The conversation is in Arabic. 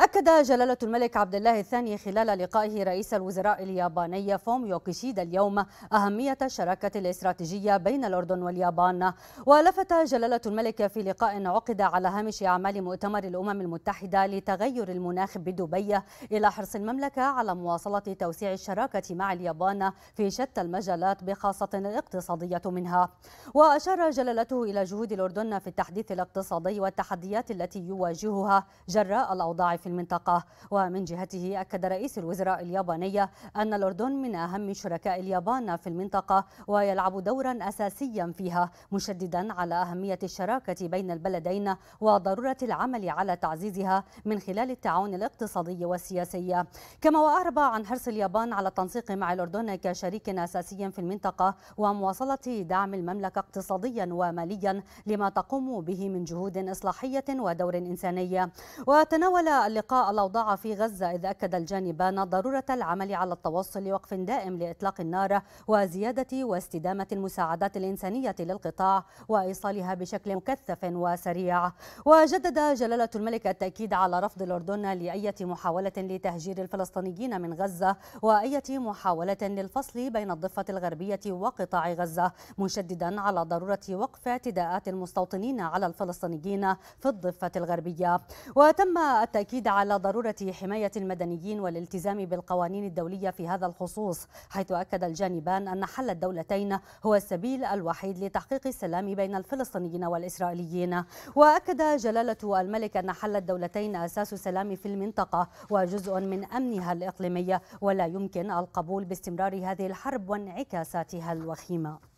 أكد جلالة الملك عبد الله الثاني خلال لقائه رئيس الوزراء الياباني فوميو كيشيدا اليوم أهمية الشراكة الاستراتيجية بين الأردن واليابان ولفت جلالة الملك في لقاء عقد على هامش أعمال مؤتمر الأمم المتحدة لتغير المناخ بدبي إلى حرص المملكة على مواصلة توسيع الشراكة مع اليابان في شتى المجالات بخاصة الاقتصادية منها وأشار جلالته إلى جهود الأردن في التحديث الاقتصادي والتحديات التي يواجهها جراء الأوضاع في المنطقة ومن جهته أكد رئيس الوزراء اليابانية أن الأردن من أهم شركاء اليابان في المنطقة ويلعب دورا أساسيا فيها مشددا على أهمية الشراكة بين البلدين وضرورة العمل على تعزيزها من خلال التعاون الاقتصادي والسياسي كما وأعرب عن حرص اليابان على التنسيق مع الأردن كشريك أساسي في المنطقة ومواصلة دعم المملكة اقتصاديا وماليا لما تقوم به من جهود إصلاحية ودور إنساني وتناول اللقاء الأوضاع في غزة إذ أكد الجانبان ضرورة العمل على التوصل لوقف دائم لإطلاق النار وزيادة واستدامة المساعدات الإنسانية للقطاع وإيصالها بشكل مكثف وسريع وجدد جلالة الملك التأكيد على رفض الأردن لأية محاولة لتهجير الفلسطينيين من غزة وأية محاولة للفصل بين الضفة الغربية وقطاع غزة مشددا على ضرورة وقف اعتداءات المستوطنين على الفلسطينيين في الضفة الغربية وتم التأكيد التأكيد على ضرورة حماية المدنيين والالتزام بالقوانين الدولية في هذا الخصوص حيث أكد الجانبان أن حل الدولتين هو السبيل الوحيد لتحقيق السلام بين الفلسطينيين والإسرائيليين وأكد جلالة الملك أن حل الدولتين أساس السلام في المنطقة وجزء من أمنها الإقليمي ولا يمكن القبول باستمرار هذه الحرب وانعكاساتها الوخيمة